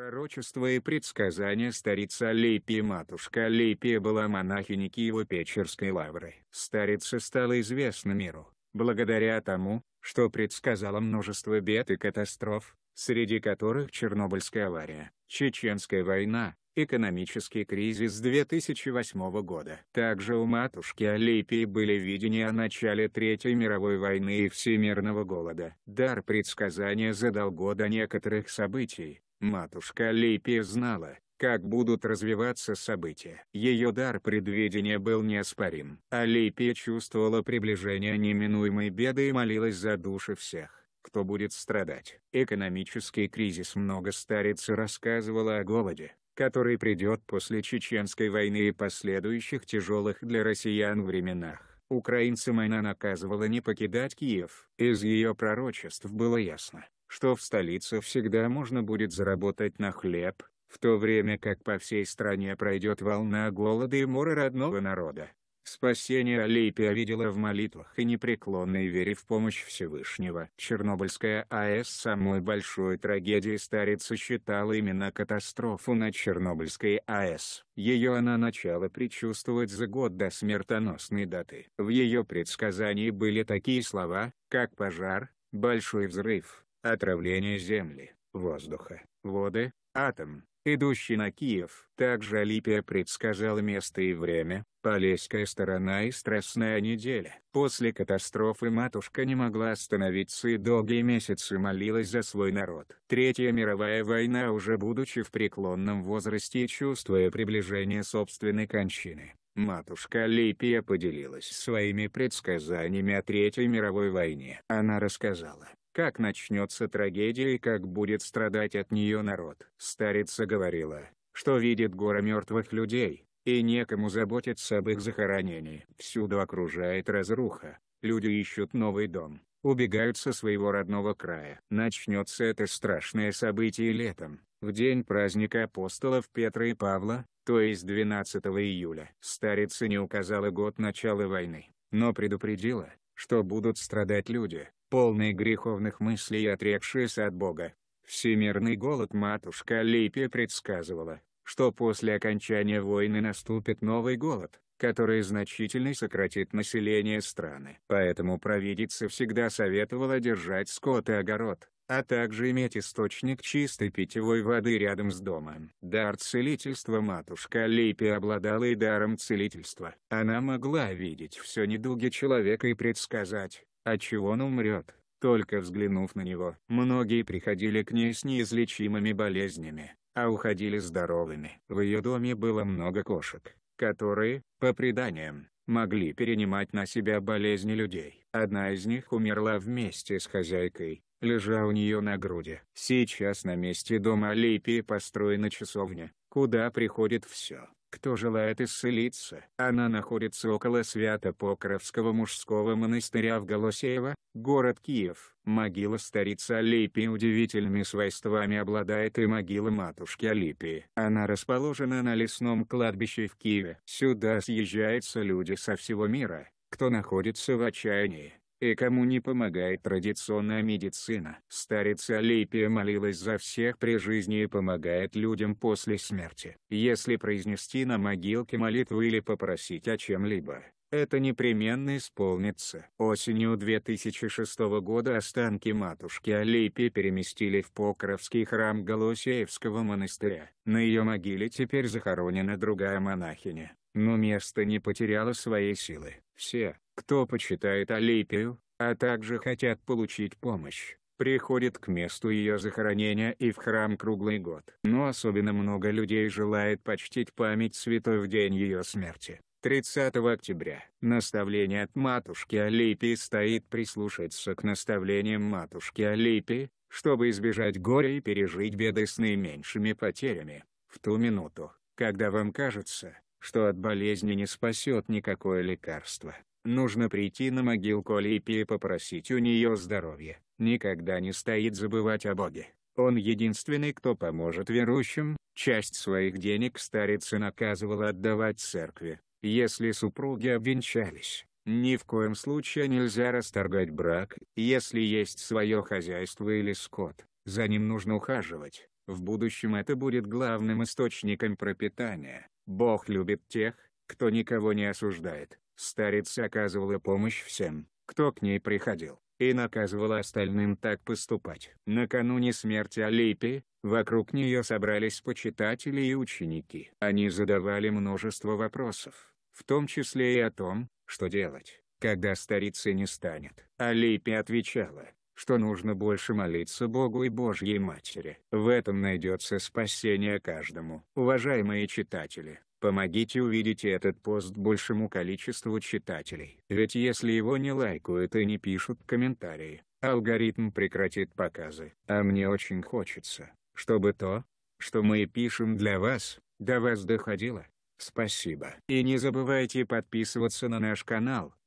Пророчество и предсказание старица Алепии матушка Алепия была монахиней Киево-Печерской лавры. Старица стала известна миру, благодаря тому, что предсказала множество бед и катастроф, среди которых Чернобыльская авария, Чеченская война, экономический кризис 2008 года. Также у матушки Алипии были видения о начале Третьей мировой войны и всемирного голода. Дар предсказания задал года некоторых событий, Матушка Липи знала, как будут развиваться события. Ее дар предвидения был неоспорим. Алипия чувствовала приближение неминуемой беды и молилась за души всех, кто будет страдать. Экономический кризис много старец рассказывала о голоде, который придет после Чеченской войны и последующих тяжелых для россиян временах. Украинцам она наказывала не покидать Киев. Из ее пророчеств было ясно, что в столице всегда можно будет заработать на хлеб, в то время как по всей стране пройдет волна голода и мора родного народа. Спасение Алипия видела в молитвах и непреклонной вере в помощь Всевышнего. Чернобыльская АЭС самой большой трагедией старица считала именно катастрофу на Чернобыльской АЭС. Ее она начала предчувствовать за год до смертоносной даты. В ее предсказании были такие слова, как «пожар», «большой взрыв», Отравление земли, воздуха, воды, атом, идущий на Киев. Также Алипия предсказала место и время, Полесская сторона и страстная неделя. После катастрофы матушка не могла остановиться и долгие месяцы молилась за свой народ. Третья мировая война уже будучи в преклонном возрасте и чувствуя приближение собственной кончины. Матушка Липия поделилась своими предсказаниями о Третьей мировой войне. Она рассказала, как начнется трагедия и как будет страдать от нее народ. Старица говорила, что видит гора мертвых людей, и некому заботиться об их захоронении. Всюду окружает разруха, люди ищут новый дом, убегают со своего родного края. Начнется это страшное событие летом, в день праздника апостолов Петра и Павла, то есть 12 июля. Старица не указала год начала войны, но предупредила, что будут страдать люди, Полные греховных мыслей и отрекшись от Бога. Всемирный голод матушка Липи предсказывала, что после окончания войны наступит новый голод, который значительно сократит население страны. Поэтому провидица всегда советовала держать скот и огород, а также иметь источник чистой питьевой воды рядом с домом. Дар целительства матушка Липи обладала и даром целительства. Она могла видеть все недуги человека и предсказать, отчего а он умрет. Только взглянув на него, многие приходили к ней с неизлечимыми болезнями, а уходили здоровыми. В ее доме было много кошек, которые, по преданиям, могли перенимать на себя болезни людей. Одна из них умерла вместе с хозяйкой, лежа у нее на груди. Сейчас на месте дома Липи построена часовня, куда приходит все. Кто желает исцелиться, она находится около Свято-Покровского мужского монастыря в Голосеево, город Киев. Могила старицы Алипии удивительными свойствами обладает и могила матушки Алипии. Она расположена на лесном кладбище в Киеве. Сюда съезжаются люди со всего мира, кто находится в отчаянии и кому не помогает традиционная медицина. Старица Липия молилась за всех при жизни и помогает людям после смерти. Если произнести на могилке молитву или попросить о чем-либо, это непременно исполнится. Осенью 2006 года останки матушки Алипи переместили в Покровский храм Голосеевского монастыря. На ее могиле теперь захоронена другая монахиня, но место не потеряло своей силы. Все, кто почитает Алипию, а также хотят получить помощь, приходят к месту ее захоронения и в храм круглый год. Но особенно много людей желает почтить память святой в день ее смерти. 30 октября. Наставление от матушки Алипи стоит прислушаться к наставлениям матушки Алипи, чтобы избежать горя и пережить беды с наименьшими потерями. В ту минуту, когда вам кажется, что от болезни не спасет никакое лекарство. Нужно прийти на могилку Олимпии и попросить у нее здоровья. Никогда не стоит забывать о Боге. Он единственный, кто поможет верующим. Часть своих денег старица наказывала отдавать церкви. Если супруги обвенчались, ни в коем случае нельзя расторгать брак, если есть свое хозяйство или скот. За ним нужно ухаживать. В будущем это будет главным источником пропитания. Бог любит тех, кто никого не осуждает. Старец оказывала помощь всем, кто к ней приходил, и наказывала остальным так поступать. Накануне смерти Алипи, вокруг нее собрались почитатели и ученики. Они задавали множество вопросов, в том числе и о том, что делать, когда старицы не станет. Алипи отвечала, что нужно больше молиться Богу и Божьей Матери. В этом найдется спасение каждому. Уважаемые читатели, Помогите увидеть этот пост большему количеству читателей. Ведь если его не лайкают и не пишут комментарии, алгоритм прекратит показы. А мне очень хочется, чтобы то, что мы пишем для вас, до вас доходило. Спасибо. И не забывайте подписываться на наш канал.